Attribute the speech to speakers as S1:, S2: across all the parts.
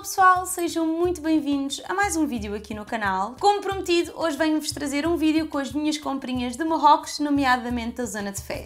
S1: Olá pessoal, sejam muito bem-vindos a mais um vídeo aqui no canal. Como prometido, hoje venho-vos trazer um vídeo com as minhas comprinhas de Marrocos, nomeadamente da zona de Fez.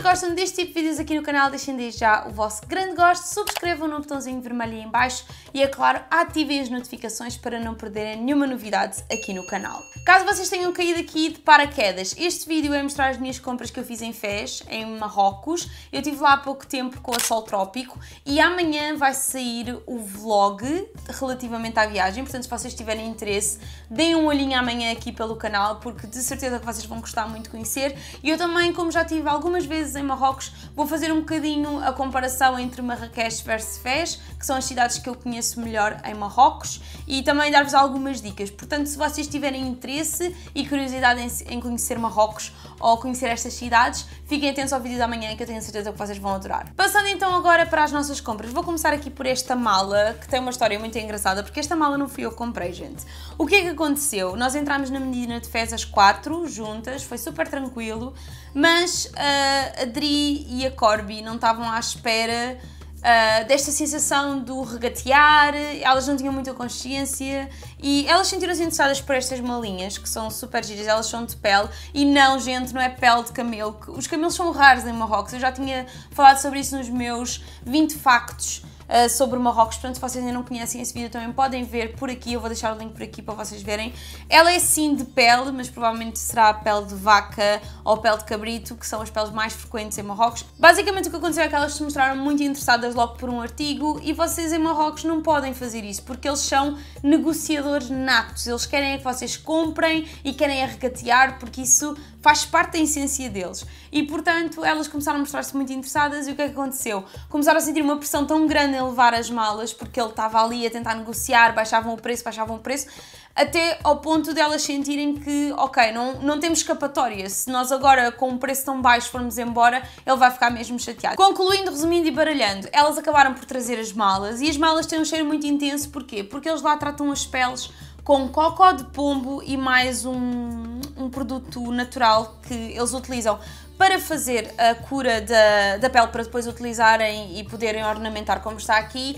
S1: gostam deste tipo de vídeos aqui no canal, deixem desde já o vosso grande gosto, subscrevam no botãozinho vermelho aí em baixo e, é claro, ativem as notificações para não perderem nenhuma novidade aqui no canal. Caso vocês tenham caído aqui de paraquedas, este vídeo é mostrar as minhas compras que eu fiz em Fez, em Marrocos. Eu estive lá há pouco tempo com a Sol Trópico e amanhã vai sair o vlog relativamente à viagem, portanto se vocês tiverem interesse, deem um olhinho amanhã aqui pelo canal porque de certeza que vocês vão gostar muito de conhecer. E eu também, como já tive algumas vezes em Marrocos, vou fazer um bocadinho a comparação entre Marrakech versus Fez, que são as cidades que eu conheço melhor em Marrocos, e também dar-vos algumas dicas. Portanto, se vocês tiverem interesse e curiosidade em, em conhecer Marrocos ou conhecer estas cidades, fiquem atentos ao vídeo da manhã que eu tenho certeza que vocês vão adorar. Passando então agora para as nossas compras, vou começar aqui por esta mala, que tem uma história muito engraçada, porque esta mala não fui eu que comprei, gente. O que é que aconteceu? Nós entramos na Medina de Fez às 4, juntas, foi super tranquilo, mas uh, a Dri e a Corby não estavam à espera uh, desta sensação do regatear, elas não tinham muita consciência e elas sentiram-se interessadas por estas malinhas que são super giras, elas são de pele e não, gente, não é pele de camelo. Os camelos são raros em Marrocos, eu já tinha falado sobre isso nos meus 20 factos eh, sobre o Marrocos. Portanto, se vocês ainda não conhecem esse vídeo, também podem ver por aqui. Eu vou deixar o link por aqui para vocês verem. Ela é sim de pele, mas provavelmente será pele de vaca ou pele de cabrito, que são as peles mais frequentes em Marrocos. Basicamente, o que aconteceu é que elas se mostraram muito interessadas logo por um artigo e vocês em Marrocos não podem fazer isso, porque eles são negociadores natos. Eles querem é que vocês comprem e querem arrecatear, porque isso faz parte da essência deles. E portanto elas começaram a mostrar-se muito interessadas e o que é que aconteceu? Começaram a sentir uma pressão tão grande a levar as malas porque ele estava ali a tentar negociar, baixavam o preço, baixavam o preço, até ao ponto delas elas sentirem que, ok, não, não temos escapatória, se nós agora com um preço tão baixo formos embora, ele vai ficar mesmo chateado. Concluindo, resumindo e baralhando, elas acabaram por trazer as malas e as malas têm um cheiro muito intenso, porquê? Porque eles lá tratam as peles com cocó de pombo e mais um, um produto natural que eles utilizam para fazer a cura da, da pele, para depois utilizarem e poderem ornamentar como está aqui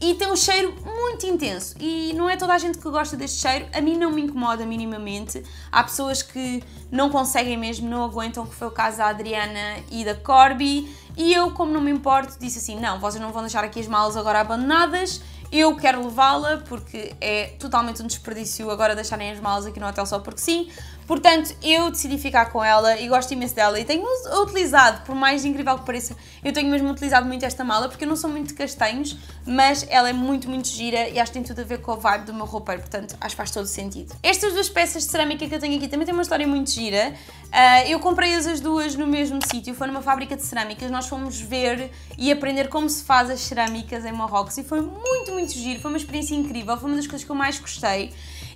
S1: e tem um cheiro muito intenso e não é toda a gente que gosta deste cheiro, a mim não me incomoda minimamente. Há pessoas que não conseguem mesmo, não aguentam, que foi o caso da Adriana e da Corby, e eu, como não me importo, disse assim: "Não, vocês não vão deixar aqui as malas agora abandonadas, eu quero levá-la porque é totalmente um desperdício agora deixarem as malas aqui no hotel só porque sim, Portanto, eu decidi ficar com ela e gosto imenso dela e tenho utilizado, por mais incrível que pareça, eu tenho mesmo utilizado muito esta mala porque eu não sou muito de castanhos, mas ela é muito, muito gira e acho que tem tudo a ver com a vibe do meu roupeiro, portanto acho que faz todo sentido. Estas duas peças de cerâmica que eu tenho aqui também têm uma história muito gira. Ah, eu comprei-as as duas no mesmo sítio, foi numa fábrica de cerâmicas, nós fomos ver e aprender como se faz as cerâmicas em Marrocos e foi muito, muito giro, foi uma experiência incrível, foi uma das coisas que eu mais gostei.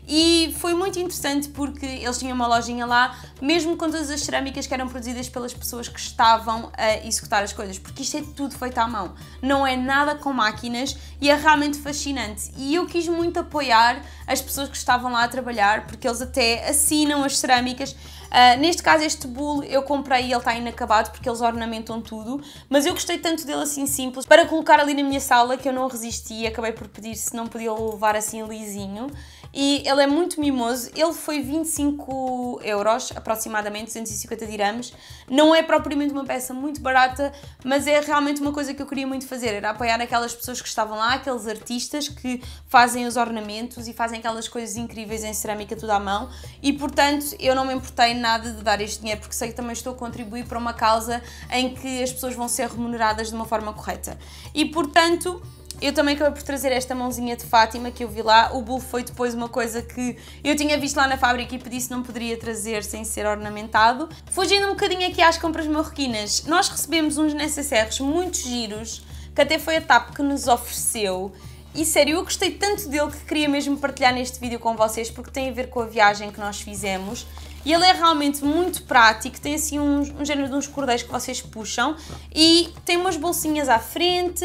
S1: E foi muito interessante porque eles tinham uma lojinha lá, mesmo com todas as cerâmicas que eram produzidas pelas pessoas que estavam a executar as coisas, porque isto é tudo feito à mão, não é nada com máquinas e é realmente fascinante. E eu quis muito apoiar as pessoas que estavam lá a trabalhar, porque eles até assinam as cerâmicas. Uh, neste caso, este bolo eu comprei e ele está inacabado porque eles ornamentam tudo, mas eu gostei tanto dele assim simples para colocar ali na minha sala que eu não resisti e acabei por pedir se não podia levar assim lisinho e ele é muito mimoso. Ele foi 25 euros, aproximadamente 250 dirhams. Não é propriamente uma peça muito barata, mas é realmente uma coisa que eu queria muito fazer. Era apoiar aquelas pessoas que estavam lá, aqueles artistas que fazem os ornamentos e fazem aquelas coisas incríveis em cerâmica tudo à mão. E portanto, eu não me importei nada de dar este dinheiro, porque sei que também estou a contribuir para uma causa em que as pessoas vão ser remuneradas de uma forma correta. E portanto, eu também acabei por trazer esta mãozinha de Fátima que eu vi lá. O bolo foi depois uma coisa que eu tinha visto lá na fábrica e pedi se não poderia trazer sem ser ornamentado. Fugindo um bocadinho aqui às compras marroquinas, nós recebemos uns necessaires muito giros, que até foi a TAP que nos ofereceu. E sério, eu gostei tanto dele que queria mesmo partilhar neste vídeo com vocês porque tem a ver com a viagem que nós fizemos. E ele é realmente muito prático, tem assim um, um género de uns cordéis que vocês puxam e tem umas bolsinhas à frente,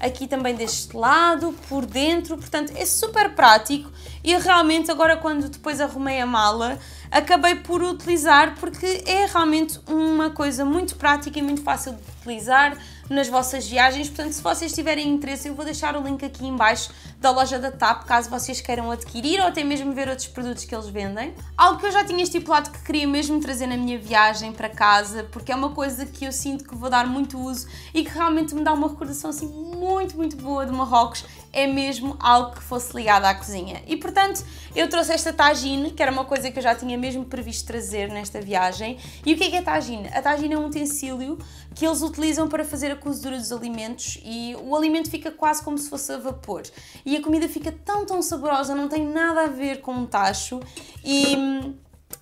S1: aqui também deste lado, por dentro, portanto é super prático e realmente agora quando depois arrumei a mala acabei por utilizar porque é realmente uma coisa muito prática e muito fácil de utilizar nas vossas viagens. Portanto, se vocês tiverem interesse, eu vou deixar o link aqui embaixo da loja da TAP, caso vocês queiram adquirir ou até mesmo ver outros produtos que eles vendem. Algo que eu já tinha estipulado que queria mesmo trazer na minha viagem para casa, porque é uma coisa que eu sinto que vou dar muito uso e que realmente me dá uma recordação assim muito, muito boa de Marrocos é mesmo algo que fosse ligado à cozinha. E portanto, eu trouxe esta tagine, que era uma coisa que eu já tinha mesmo previsto trazer nesta viagem. E o que é, que é tagine? A tagine é um utensílio que eles utilizam para fazer a cozedura dos alimentos e o alimento fica quase como se fosse a vapor. E a comida fica tão, tão saborosa, não tem nada a ver com um tacho. E hum,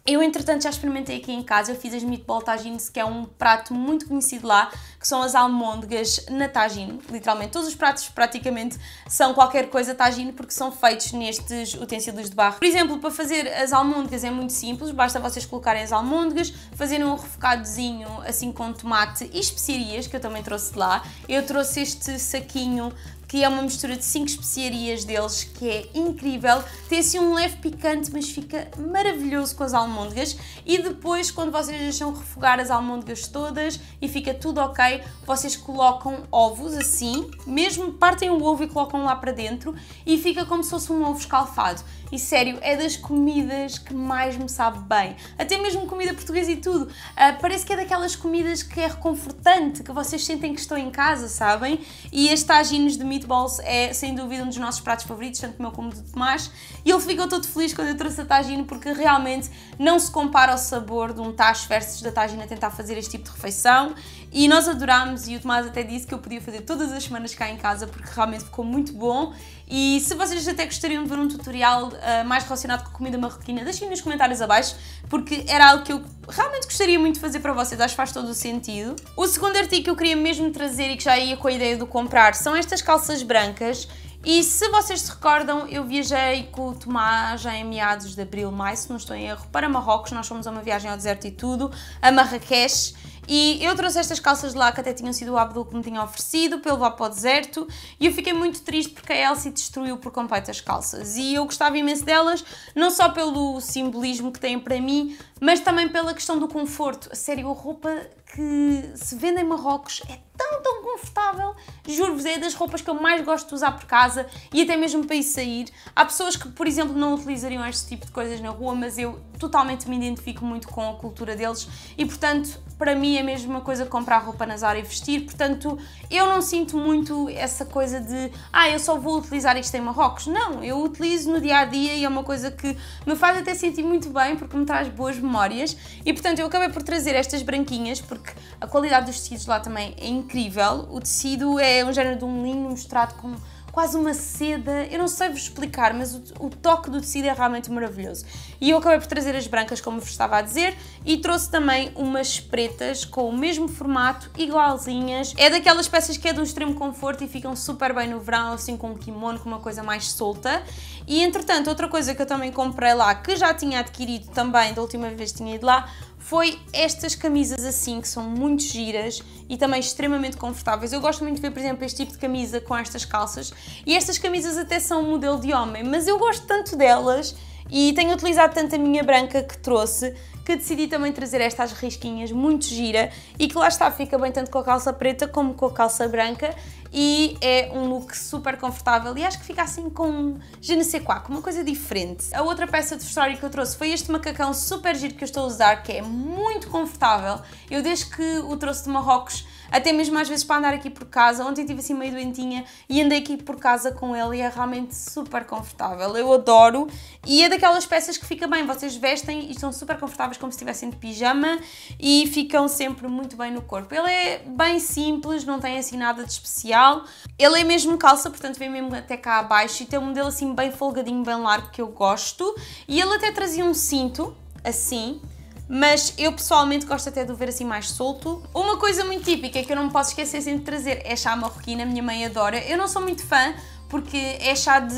S1: eu, entretanto, já experimentei aqui em casa. Eu fiz as meatball tagines, que é um prato muito conhecido lá, são as almôndegas na tagine. Literalmente, todos os pratos praticamente são qualquer coisa tagine porque são feitos nestes utensílios de barro. Por exemplo, para fazer as almôndegas é muito simples, basta vocês colocarem as almôndegas, fazerem um refocadozinho assim com tomate e especiarias, que eu também trouxe de lá. Eu trouxe este saquinho que é uma mistura de 5 especiarias deles, que é incrível. Tem assim um leve picante, mas fica maravilhoso com as almôndegas. E depois, quando vocês deixam refogar as almôndegas todas e fica tudo ok, vocês colocam ovos assim, mesmo partem o ovo e colocam lá para dentro e fica como se fosse um ovo escalfado. E sério, é das comidas que mais me sabe bem. Até mesmo comida portuguesa e tudo. Uh, parece que é daquelas comidas que é reconfortante, que vocês sentem que estão em casa, sabem? E este tagines de meatballs é sem dúvida um dos nossos pratos favoritos, tanto meu como do Tomás. E ele ficou todo feliz quando eu trouxe a tagine porque realmente não se compara ao sabor de um tacho versus da tagine a tentar fazer este tipo de refeição e nós adorámos e o Tomás até disse que eu podia fazer todas as semanas cá em casa porque realmente ficou muito bom. E se vocês até gostariam de ver um tutorial uh, mais relacionado com comida marroquina, deixem nos comentários abaixo porque era algo que eu realmente gostaria muito de fazer para vocês, acho que faz todo o sentido. O segundo artigo que eu queria mesmo trazer e que já ia com a ideia de comprar são estas calças brancas. E se vocês se recordam, eu viajei com o Tomás já em meados de abril, maio, se não estou em erro, para Marrocos. Nós fomos a uma viagem ao deserto e tudo, a Marrakech. E eu trouxe estas calças de lá que até tinham sido o Abdul que me tinha oferecido para eu levar para o deserto e eu fiquei muito triste porque a Elsie destruiu por completo as calças. E eu gostava imenso delas, não só pelo simbolismo que têm para mim, mas também pela questão do conforto. A sério, a roupa que se vende em Marrocos é tão, tão confortável. Juro-vos, é das roupas que eu mais gosto de usar por casa e até mesmo para ir sair. Há pessoas que, por exemplo, não utilizariam este tipo de coisas na rua, mas eu totalmente me identifico muito com a cultura deles e, portanto, para mim é a mesma coisa comprar roupa na Zara e vestir. Portanto, eu não sinto muito essa coisa de ah, eu só vou utilizar isto em Marrocos. Não, eu utilizo no dia a dia e é uma coisa que me faz até sentir muito bem porque me traz boas memórias e portanto eu acabei por trazer estas branquinhas porque a qualidade dos tecidos lá também é incrível. O tecido é um género de um linho misturado com quase uma seda. Eu não sei vos explicar, mas o, o, toque do tecido é realmente maravilhoso. E eu acabei por trazer as brancas, como vos estava a dizer, e trouxe também umas pretas com o mesmo formato, igualzinhas. É daquelas peças que é de um extremo conforto e ficam super bem no verão, assim com um kimono, com uma coisa mais solta. E entretanto, outra coisa que eu também comprei lá, que já tinha adquirido também da última vez que tinha ido lá, foi estas camisas assim, que são muito giras e também extremamente confortáveis. Eu gosto muito de ver, por exemplo, este tipo de camisa com estas calças e estas camisas até são um modelo de homem, mas eu gosto tanto delas e tenho utilizado tanto a minha branca que trouxe que decidi também trazer estas risquinhas muito gira e que lá está, fica bem tanto com a calça preta como com a calça branca e é um look super confortável e acho que fica assim com je ne sais quoi, com uma coisa diferente. A outra peça de vestuário que eu trouxe foi este macacão super giro que eu estou a usar, que é muito confortável. Eu desde que o trouxe de Marrocos até mesmo às vezes para andar aqui por casa. Ontem estive assim meio doentinha e andei aqui por casa com ele e é realmente super confortável. Eu adoro e é daquelas peças que fica bem, vocês vestem e estão super confortáveis como se estivessem de pijama e ficam sempre muito bem no corpo. Ele é bem simples, não tem assim nada de especial. Ele é mesmo calça, portanto vem mesmo até cá abaixo e tem um modelo assim bem folgadinho, bem largo que eu gosto. E ele até trazia um cinto assim mas eu pessoalmente gosto até de o ver assim mais solto. Uma coisa muito típica que eu não me posso esquecer sempre de trazer é chá marroquina, minha mãe adora. Eu não sou muito fã, porque é chá de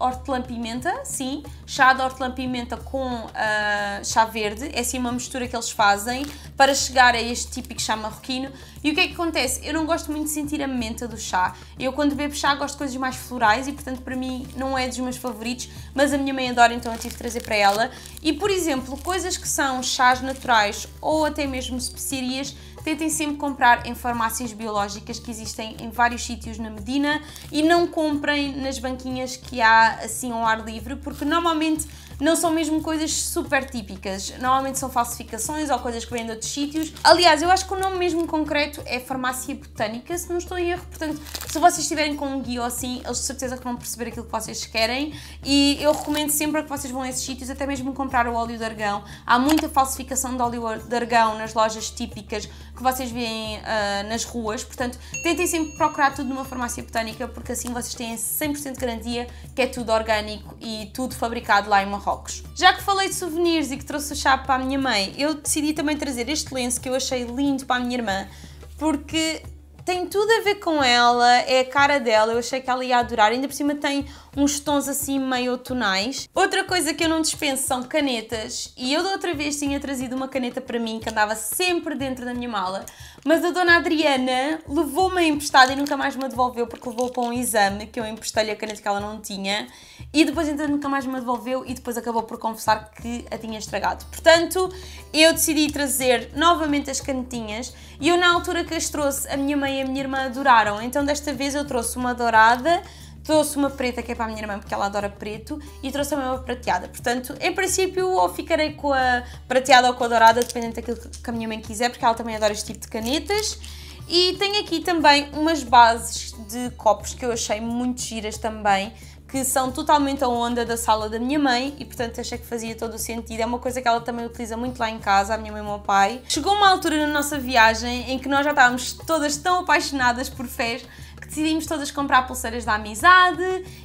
S1: hortelã-pimenta, sim, chá de hortelã-pimenta com uh, chá verde, é assim uma mistura que eles fazem para chegar a este típico chá marroquino. E o que é que acontece? Eu não gosto muito de sentir a menta do chá. Eu quando bebo chá gosto de coisas mais florais e portanto para mim não é dos meus favoritos, mas a minha mãe adora então eu tive de trazer para ela. E por exemplo, coisas que são chás naturais ou até mesmo especiarias tentem sempre comprar em farmácias biológicas que existem em vários sítios na Medina e não comprem nas banquinhas que há assim ao ar livre, porque normalmente não são mesmo coisas super típicas. Normalmente são falsificações ou coisas que vêm de outros sítios. Aliás, eu acho que o nome mesmo concreto é farmácia botânica, se não estou em erro. Portanto, se vocês estiverem com um guia assim, eles de certeza que vão perceber aquilo que vocês querem. E eu recomendo sempre que vocês vão a esses sítios, até mesmo comprar o óleo de argão. Há muita falsificação de óleo de argão nas lojas típicas que vocês veem uh, nas ruas. Portanto, tentem sempre procurar tudo numa farmácia botânica, porque assim vocês têm 100% de garantia que é tudo orgânico e tudo fabricado lá em Marrocos Marrocos. Já que falei de souvenirs e que trouxe o chá para a minha mãe, eu decidi também trazer este lenço que eu achei lindo para a minha irmã, porque tem tudo a ver com ela, é a cara dela, eu achei que ela ia adorar, ainda por cima tem uns tons assim meio tonais. Outra coisa que eu não dispenso são canetas, e eu da outra vez tinha trazido uma caneta para mim que andava sempre dentro da minha mala, mas a dona Adriana levou-me emprestada e nunca mais me devolveu porque levou para um exame que eu emprestei-lhe a caneta que ela não tinha, e depois então nunca mais me devolveu e depois acabou por confessar que a tinha estragado. Portanto, eu decidi trazer novamente as canetinhas e eu na altura que as trouxe a minha mãe e a minha irmã adoraram. Então desta vez eu trouxe uma dourada, trouxe uma preta que é para a minha irmã porque ela adora preto e trouxe também uma prateada. Portanto, em princípio, ou ficarei com a prateada ou com a dourada, dependendo daquilo que a minha mãe quiser, porque ela também adora este tipo de canetas. E tenho aqui também umas bases de copos que eu achei muito giras também, que são totalmente a onda da sala da minha mãe e, portanto, achei que fazia todo o sentido. É uma coisa que ela também utiliza muito lá em casa, a minha mãe e o meu pai. Chegou uma altura na nossa viagem em que nós já estávamos todas tão apaixonadas por fés que decidimos todas comprar pulseiras da amizade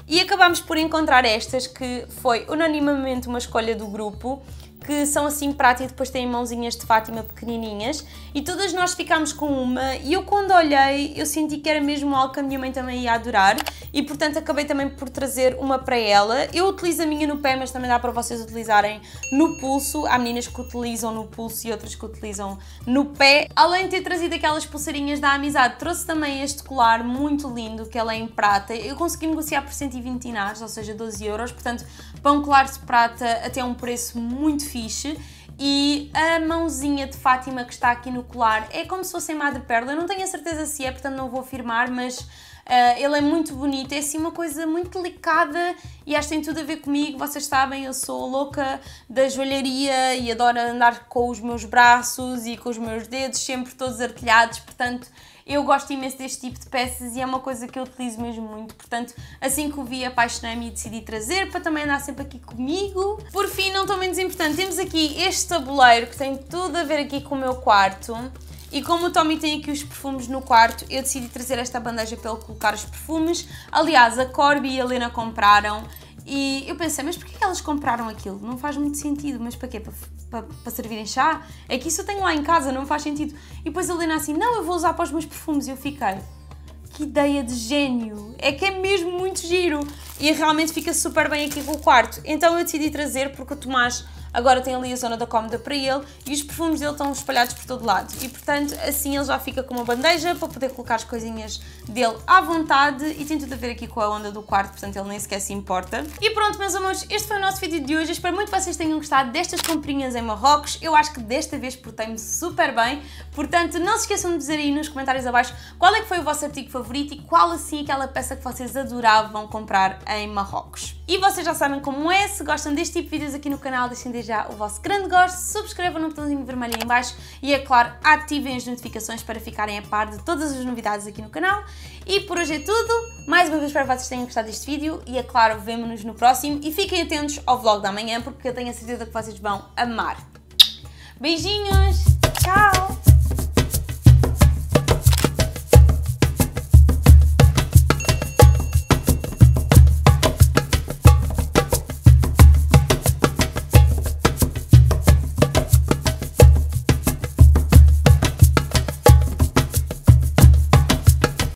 S1: e acabámos por encontrar estas, que foi unanimamente uma escolha do grupo que são assim prata e depois têm mãozinhas de Fátima pequenininhas e todas nós ficámos com uma e eu quando olhei eu senti que era mesmo algo que a minha mãe também ia adorar e portanto acabei também por trazer uma para ela. Eu utilizo a minha no pé mas também dá para vocês utilizarem no pulso. Há meninas que utilizam no pulso e outras que utilizam no pé. Além de ter trazido aquelas pulseirinhas da amizade trouxe também este colar muito lindo que ela é em prata. Eu consegui negociar por 120 dinars ou seja 12 euros, portanto para um colar de prata até um preço muito fixe. E a mãozinha de Fátima que está aqui no colar é como se fosse em madrepérola. Eu não tenho a certeza se é, portanto não vou afirmar, mas Uh, ele é muito bonito, é assim uma coisa muito delicada e acho que tem tudo a ver comigo. Vocês sabem, eu sou louca da joalharia e adoro andar com os meus braços e com os meus dedos sempre todos artilhados, portanto. Eu gosto imenso deste tipo de peças e é uma coisa que eu utilizo mesmo muito. Portanto, assim que o vi, apaixonei-me e decidi trazer para também andar sempre aqui comigo. Por fim, não tão menos importante, temos aqui este tabuleiro que tem tudo a ver aqui com o meu quarto. E como o Tommy tem aqui os perfumes no quarto, eu decidi trazer esta bandeja para ele colocar os perfumes. Aliás, a Corby e a Lena compraram e eu pensei, mas porquê que elas compraram aquilo? Não faz muito sentido, mas para quê? Para, para, para servirem chá? É que isso eu tenho lá em casa, não faz sentido. E depois a Lena assim, não, eu vou usar para os meus perfumes. E eu fiquei, que ideia de gênio! É que é mesmo muito giro e realmente fica super bem aqui com o quarto. Então eu decidi trazer porque o Tomás Agora tem ali a zona da cómoda para ele e os perfumes dele estão espalhados por todo lado. E portanto, assim ele já fica com uma bandeja para poder colocar as coisinhas dele à vontade e tem tudo a ver aqui com a onda do quarto, portanto ele nem sequer se importa. E pronto, meus amores, este foi o nosso vídeo de hoje. Espero muito que vocês tenham gostado destas comprinhas em Marrocos. Eu acho que desta vez portei-me super bem. Portanto, não se esqueçam de dizer aí nos comentários abaixo qual é que foi o vosso artigo favorito e qual assim aquela peça que vocês adoravam comprar em Marrocos. E vocês já sabem como é, se gostam deste tipo de vídeos aqui no canal, deixem desde já o vosso grande gosto, subscrevam no botãozinho vermelho aí em baixo e, é claro, ativem as notificações para ficarem a par de todas as novidades aqui no canal. E por hoje é tudo, mais uma vez espero que vocês tenham gostado deste vídeo e, é claro, vemo-nos no próximo e fiquem atentos ao vlog da manhã porque eu tenho a certeza que vocês vão amar. Beijinhos, tchau!